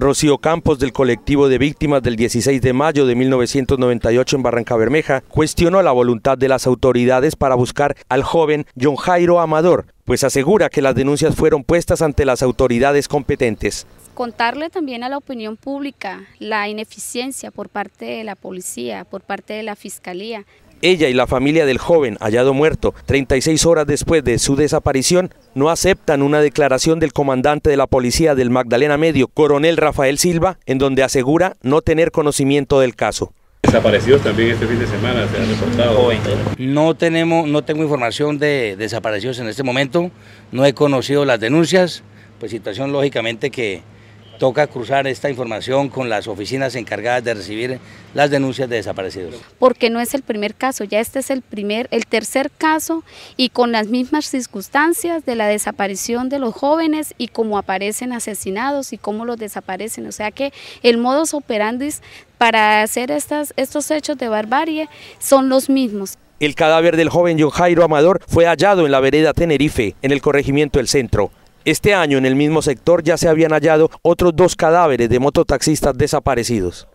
Rocío Campos del colectivo de víctimas del 16 de mayo de 1998 en Barranca Bermeja cuestionó la voluntad de las autoridades para buscar al joven John Jairo Amador, pues asegura que las denuncias fueron puestas ante las autoridades competentes. Contarle también a la opinión pública la ineficiencia por parte de la policía, por parte de la fiscalía. Ella y la familia del joven hallado muerto 36 horas después de su desaparición no aceptan una declaración del comandante de la policía del Magdalena Medio, coronel Rafael Silva, en donde asegura no tener conocimiento del caso. Desaparecidos también este fin de semana, se han reportado. No, tenemos, no tengo información de desaparecidos en este momento, no he conocido las denuncias, pues situación lógicamente que toca cruzar esta información con las oficinas encargadas de recibir las denuncias de desaparecidos. Porque no es el primer caso, ya este es el primer, el tercer caso y con las mismas circunstancias de la desaparición de los jóvenes y cómo aparecen asesinados y cómo los desaparecen. O sea que el modus operandi para hacer estas, estos hechos de barbarie son los mismos. El cadáver del joven Johairo Amador fue hallado en la vereda Tenerife, en el corregimiento del centro. Este año en el mismo sector ya se habían hallado otros dos cadáveres de mototaxistas desaparecidos.